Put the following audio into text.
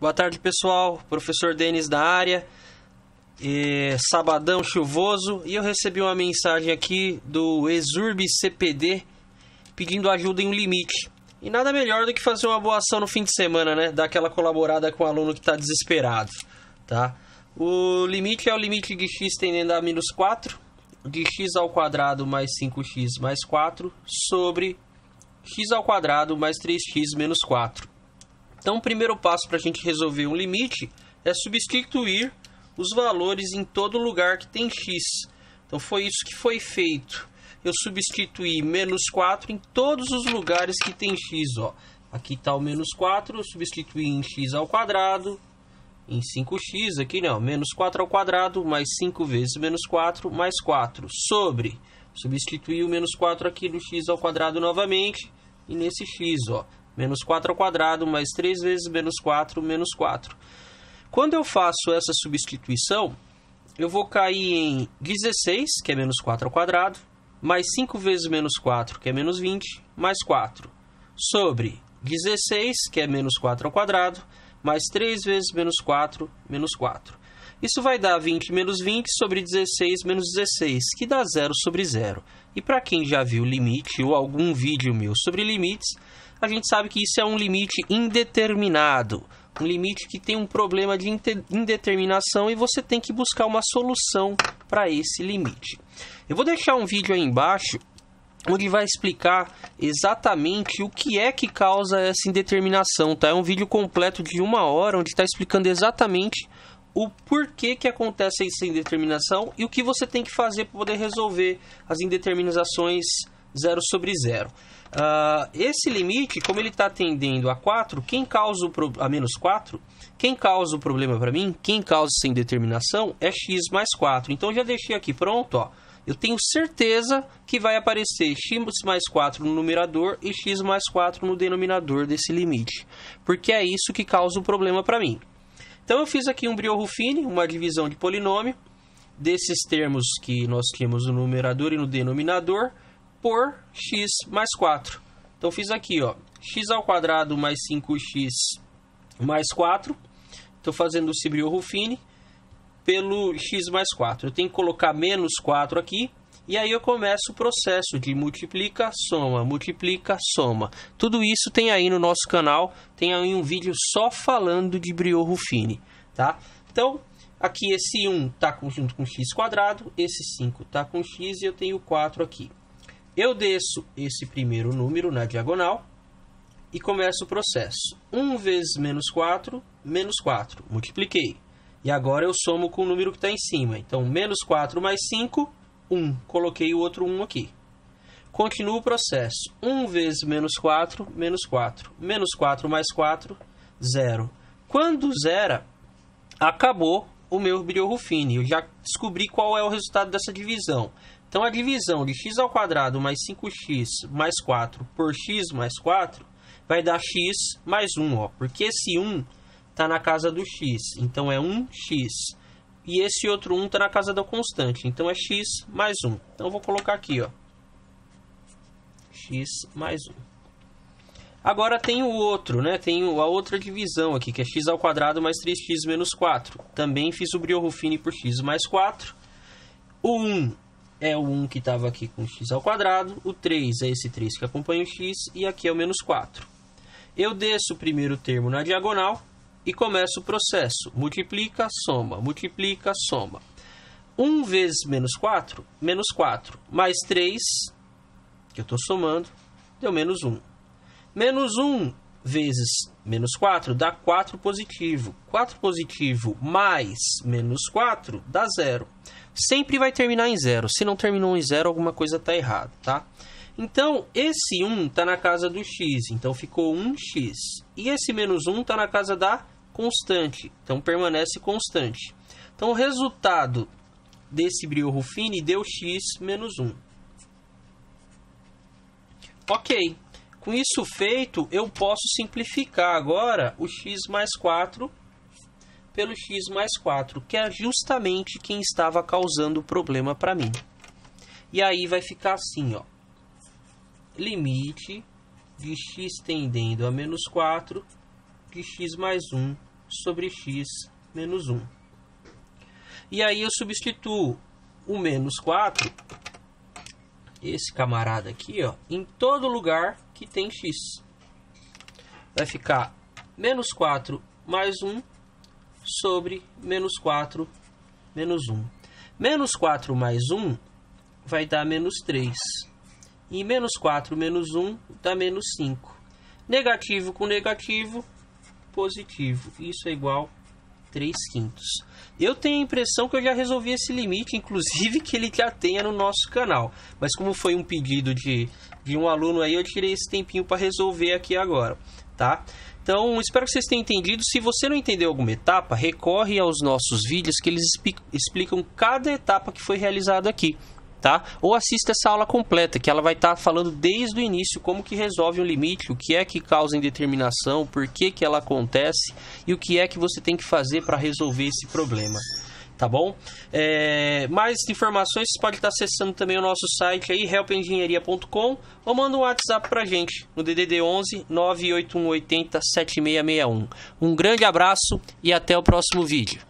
Boa tarde, pessoal. Professor Denis da área. sabadão chuvoso. E eu recebi uma mensagem aqui do Exurb CPD pedindo ajuda em um limite. E nada melhor do que fazer uma boa ação no fim de semana, né? Dar aquela colaborada com o aluno que está desesperado, tá? O limite é o limite de x tendendo a menos 4, de x ao quadrado mais 5x mais 4, sobre x ao quadrado mais 3x menos 4. Então, o primeiro passo para a gente resolver um limite é substituir os valores em todo lugar que tem x. Então, foi isso que foi feito. Eu substituí menos 4 em todos os lugares que tem x. Ó. Aqui está o menos 4, eu substituí em x ao quadrado, em 5x, aqui não, né, menos 4 ao quadrado, mais 5 vezes menos 4, mais 4, sobre, substituir o menos 4 aqui no x ao quadrado novamente, e nesse x, ó, Menos 4 ao quadrado mais 3 vezes menos 4, menos 4. Quando eu faço essa substituição, eu vou cair em 16, que é menos 4 ao quadrado, mais 5 vezes menos 4, que é menos 20, mais 4, sobre 16, que é menos 4 ao quadrado, mais 3 vezes menos 4, menos 4. Isso vai dar 20 menos 20 sobre 16 menos 16, que dá 0 sobre 0. E para quem já viu limite ou algum vídeo meu sobre limites, a gente sabe que isso é um limite indeterminado. Um limite que tem um problema de indeterminação e você tem que buscar uma solução para esse limite. Eu vou deixar um vídeo aí embaixo onde vai explicar exatamente o que é que causa essa indeterminação, tá? É um vídeo completo de uma hora onde está explicando exatamente o porquê que acontece essa indeterminação e o que você tem que fazer para poder resolver as indeterminações 0 sobre 0. Uh, ah, esse limite, como ele está tendendo a 4, quem causa o pro... a menos 4, quem causa o problema para mim, quem causa sem indeterminação é x mais 4. Então já deixei aqui pronto, ó. Eu tenho certeza que vai aparecer x mais 4 no numerador e x mais 4 no denominador desse limite, porque é isso que causa o problema para mim. Então eu fiz aqui um Brioux-Ruffini, uma divisão de polinômio desses termos que nós tínhamos no numerador e no denominador por x mais 4. Então fiz aqui, ó, x ao quadrado mais 5x mais 4. Estou fazendo o Sibriu Ruffini pelo x mais 4. Eu tenho que colocar menos 4 aqui. E aí eu começo o processo de multiplica, soma, multiplica, soma. Tudo isso tem aí no nosso canal, tem aí um vídeo só falando de Briot Ruffini, tá? Então, aqui esse 1 está junto com x esse 5 está com x e eu tenho 4 aqui. Eu desço esse primeiro número na diagonal e começo o processo. 1 vezes menos 4, menos 4. Multipliquei. E agora eu somo com o número que está em cima. Então, menos 4 mais 5, 1. Coloquei o outro 1 aqui. Continuo o processo. 1 vezes menos 4, menos 4. Menos 4 mais 4, 0. Quando zera, acabou o meu Briorrufine. Eu já descobri qual é o resultado dessa divisão. Então a divisão de x ao quadrado mais 5x mais 4 por x mais 4 vai dar x mais 1, ó, porque esse 1 está na casa do x, então é 1x. E esse outro 1 está na casa da constante, então é x mais 1. Então eu vou colocar aqui, ó, x mais 1. Agora tem o outro, né? Tem a outra divisão aqui, que é x ao quadrado mais 3x menos 4. Também fiz o Brioruffini por x mais 4. O 1 é o 1 que estava aqui com x ao quadrado, o 3 é esse 3 que acompanha o x e aqui é o menos 4. Eu desço o primeiro termo na diagonal e começo o processo. Multiplica, soma, multiplica, soma. 1 vezes menos 4, menos 4, mais 3, que eu estou somando, deu menos 1. Menos 1 vezes menos 4 dá 4 positivo. 4 positivo mais menos 4 dá zero. Sempre vai terminar em zero. Se não terminou em zero, alguma coisa está errada, tá? Então, esse 1 está na casa do x, então ficou 1x. E esse menos 1 está na casa da constante, então permanece constante. Então, o resultado desse Brio-Ruffini deu x menos 1. Ok. Com isso feito, eu posso simplificar agora o x mais 4 pelo x mais 4, que é justamente quem estava causando o problema para mim. E aí vai ficar assim, ó. Limite de x tendendo a menos 4 de x mais 1 sobre x menos 1. E aí eu substituo o menos 4, esse camarada aqui, ó, em todo lugar que tem x. Vai ficar menos 4 mais 1 sobre menos 4 menos 1. Menos 4 mais 1 vai dar menos 3. E menos 4 menos 1 dá menos 5. Negativo com negativo, positivo. Isso é igual 3 quintos. Eu tenho a impressão que eu já resolvi esse limite, inclusive que ele já tenha no nosso canal. Mas como foi um pedido de, de um aluno aí, eu tirei esse tempinho para resolver aqui agora, tá? Então, espero que vocês tenham entendido. Se você não entendeu alguma etapa, recorre aos nossos vídeos que eles explicam cada etapa que foi realizada aqui tá? Ou assista essa aula completa, que ela vai estar tá falando desde o início como que resolve um limite, o que é que causa indeterminação, por que que ela acontece e o que é que você tem que fazer para resolver esse problema. Tá bom? É, mais informações você pode estar tá acessando também o nosso site aí, helpengenharia.com ou manda um WhatsApp pra gente no DDD 11 98180 7661. Um grande abraço e até o próximo vídeo.